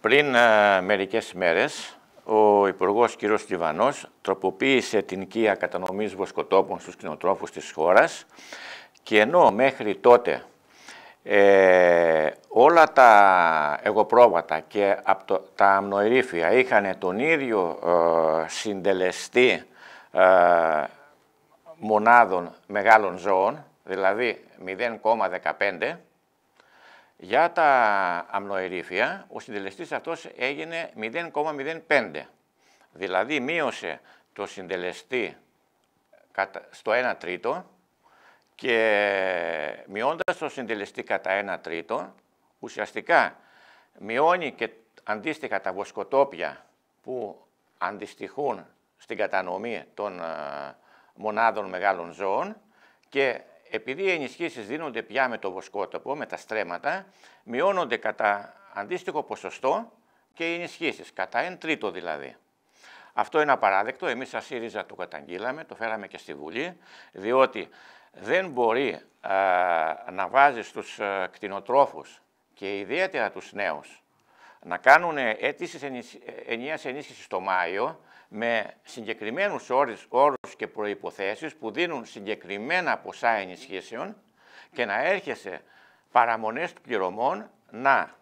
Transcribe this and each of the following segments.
Πριν ε, μερικές μέρες, ο Υπουργός κ. Στιβανός τροποποίησε την κία κατανομής βοσκοτόπων στους κοινοτρόφους της χώρας και ενώ μέχρι τότε ε, όλα τα εγωπρόβατα και από το, τα αμνοερήφια είχαν τον ίδιο ε, συντελεστή ε, μονάδων μεγάλων ζώων, δηλαδή 0,15, για τα αμνοερήφια, ο συντελεστής αυτός έγινε 0,05. Δηλαδή μείωσε το συντελεστή στο 1 τρίτο και μειώντας το συντελεστή κατά 1 τρίτο, ουσιαστικά μειώνει και αντίστοιχα τα βοσκοτόπια που αντιστοιχούν στην κατανομή των ε, μονάδων μεγάλων ζώων και επειδή οι ενισχύσεις δίνονται πια με το βοσκότοπο, με τα στρέμματα, μειώνονται κατά αντίστοιχο ποσοστό και οι ενισχύσεις, κατά 1 τρίτο δηλαδή. Αυτό είναι απαράδεκτο, εμείς σαν ΣΥΡΙΖΑ το καταγγείλαμε, το φέραμε και στη Βουλή, διότι δεν μπορεί να βάζεις τους κτηνοτρόφους και ιδιαίτερα τους νέους να κάνουν αίτηση ε, ενιαίας ενίσχυσης το Μάιο, με συγκεκριμένους όρους, όρους και προϋποθέσεις που δίνουν συγκεκριμένα ποσά ενισχύσεων και να έρχεσαι παραμονές πληρωμών να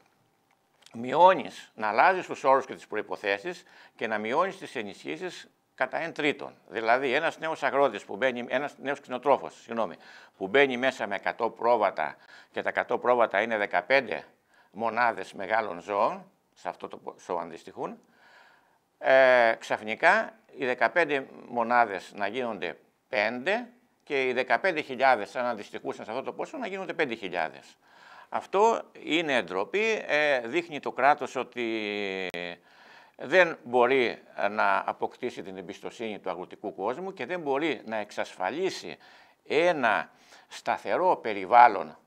μειώνεις, να αλλάζεις τους όρους και τις προϋποθέσεις και να μειώνεις τις ενισχύσεις κατά εν τρίτον. Δηλαδή, ένας νέος αγρότης, που μπαίνει, ένας νέος κοινοτρόφος, συγγνώμη, που μπαίνει μέσα με 100 πρόβατα και τα 100 πρόβατα είναι 15 μονάδες μεγάλων ζώων, σε αυτό το ποσό αντιστοιχούν, ε, ξαφνικά οι 15 μονάδες να γίνονται 5 και οι 15.000 αν αντιστοιχούσαν σε αυτό το πόσο να γίνονται 5.000. Αυτό είναι εντροπή, ε, δείχνει το κράτος ότι δεν μπορεί να αποκτήσει την εμπιστοσύνη του αγροτικού κόσμου και δεν μπορεί να εξασφαλίσει ένα σταθερό περιβάλλον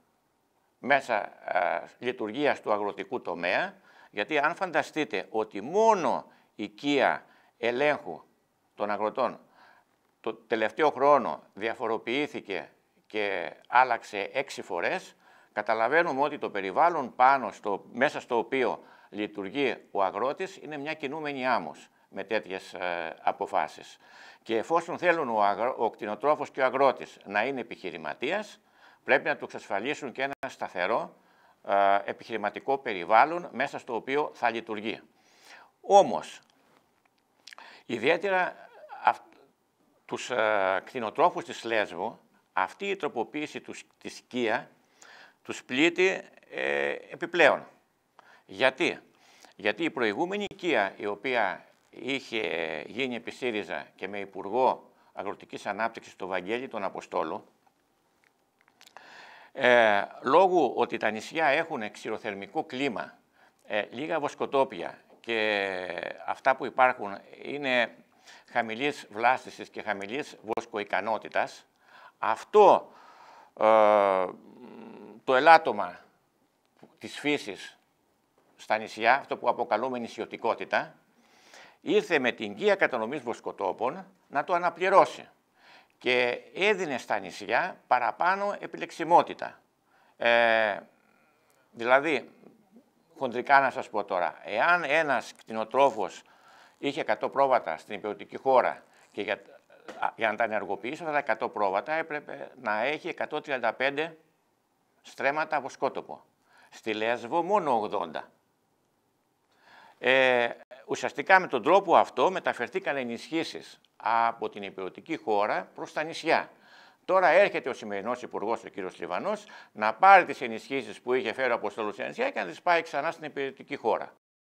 μέσα ε, λειτουργίας του αγροτικού τομέα, γιατί αν φανταστείτε ότι μόνο οικία ελέγχου των αγροτών το τελευταίο χρόνο διαφοροποιήθηκε και άλλαξε έξι φορές, καταλαβαίνουμε ότι το περιβάλλον πάνω στο, μέσα στο οποίο λειτουργεί ο αγρότης είναι μια κινούμενη άμμος με τέτοιες ε, αποφάσεις. Και εφόσον θέλουν ο, αγρο, ο κτηνοτρόφος και ο αγρότης να είναι επιχειρηματίας, πρέπει να του εξασφαλίσουν και ένα σταθερό ε, επιχειρηματικό περιβάλλον μέσα στο οποίο θα λειτουργεί. Όμως, Ιδιαίτερα αυ, τους α, ε, κτηνοτρόφους της Λέσβου, αυτή η τροποποίηση τους, της σκία τους πλήττει ε, επιπλέον. Γιατί? Γιατί η προηγούμενη οικία η οποία είχε γίνει επί και με Υπουργό Αγροτικής Ανάπτυξης το Βαγγέλη τον Αποστόλο, ε, λόγω ότι τα νησιά έχουν ξηροθερμικό κλίμα, ε, λίγα βοσκοτόπια και αυτά που υπάρχουν είναι χαμηλής βλάστησης και χαμηλής βοσκοικανότητας. Αυτό ε, το ελάττωμα της φύσης στα νησιά, αυτό που αποκαλούμε νησιωτικότητα, ήρθε με την Κία Κατανομής Βοσκοτόπων να το αναπληρώσει και έδινε στα νησιά παραπάνω επιλεξιμότητα. Ε, δηλαδή, χοντρικά να σας πω τώρα. Εάν ένας κτηνοτρόφος είχε 100 πρόβατα στην υπηρετική χώρα και για, να τα ενεργοποιήσει αυτά τα 100 πρόβατα έπρεπε να έχει 135 στρέμματα βοσκότοπο. σκότωπο. Στη Λέσβο μόνο 80. Ε, ουσιαστικά με τον τρόπο αυτό μεταφερθήκαν ενισχύσεις από την υπηρετική χώρα προς τα νησιά. Τώρα έρχεται ο σημερινός υπουργός, ο κ. Λιβανό, να πάρει τις ενισχύσεις που είχε φέρει από στο Ενσιά και να τις πάει ξανά στην υπηρετική χώρα.